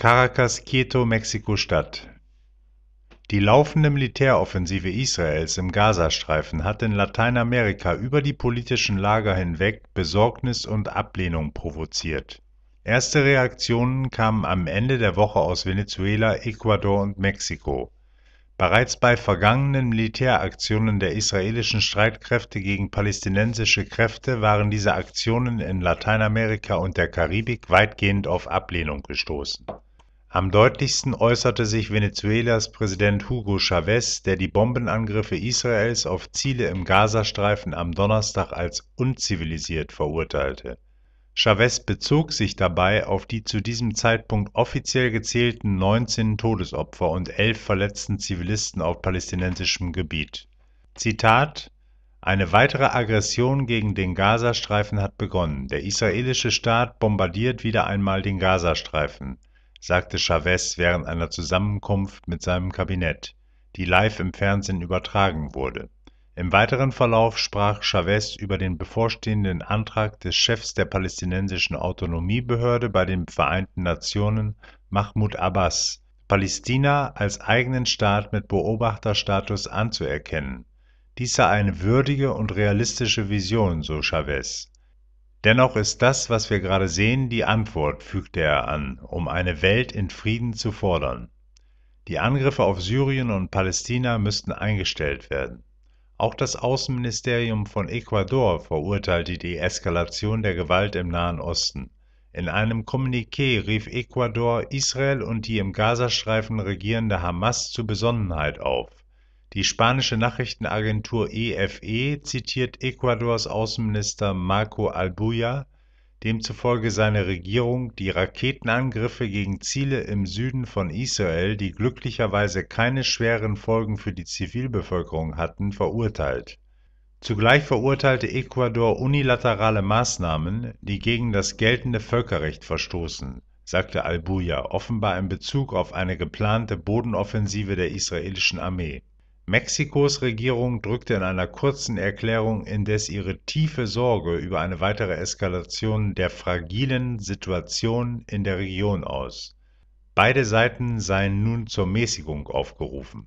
Caracas, Quito, Mexiko-Stadt. Die laufende Militäroffensive Israels im Gazastreifen hat in Lateinamerika über die politischen Lager hinweg Besorgnis und Ablehnung provoziert. Erste Reaktionen kamen am Ende der Woche aus Venezuela, Ecuador und Mexiko. Bereits bei vergangenen Militäraktionen der israelischen Streitkräfte gegen palästinensische Kräfte waren diese Aktionen in Lateinamerika und der Karibik weitgehend auf Ablehnung gestoßen am deutlichsten äußerte sich Venezuelas Präsident Hugo Chavez, der die Bombenangriffe Israels auf Ziele im Gazastreifen am Donnerstag als unzivilisiert verurteilte. Chavez bezog sich dabei auf die zu diesem Zeitpunkt offiziell gezählten 19 Todesopfer und 11 verletzten Zivilisten auf palästinensischem Gebiet. Zitat eine weitere Aggression gegen den Gazastreifen hat begonnen. Der israelische Staat bombardiert wieder einmal den Gazastreifen sagte Chavez während einer Zusammenkunft mit seinem Kabinett, die live im Fernsehen übertragen wurde. Im weiteren Verlauf sprach Chavez über den bevorstehenden Antrag des Chefs der palästinensischen Autonomiebehörde bei den Vereinten Nationen, Mahmoud Abbas, Palästina als eigenen Staat mit Beobachterstatus anzuerkennen. Dies sei eine würdige und realistische Vision, so Chavez. Dennoch ist das, was wir gerade sehen, die Antwort, fügte er an, um eine Welt in Frieden zu fordern. Die Angriffe auf Syrien und Palästina müssten eingestellt werden. Auch das Außenministerium von Ecuador verurteilte die Eskalation der Gewalt im Nahen Osten. In einem Kommuniqué rief Ecuador Israel und die im Gazastreifen regierende Hamas zur Besonnenheit auf. Die spanische Nachrichtenagentur EFE e zitiert Ecuadors Außenminister Marco Albuya, demzufolge seine Regierung die Raketenangriffe gegen Ziele im Süden von Israel, die glücklicherweise keine schweren Folgen für die Zivilbevölkerung hatten, verurteilt. Zugleich verurteilte Ecuador unilaterale Maßnahmen, die gegen das geltende Völkerrecht verstoßen, sagte Albuya offenbar in Bezug auf eine geplante Bodenoffensive der israelischen Armee Mexikos Regierung drückte in einer kurzen Erklärung indes ihre tiefe Sorge über eine weitere Eskalation der fragilen Situation in der Region aus. Beide Seiten seien nun zur Mäßigung aufgerufen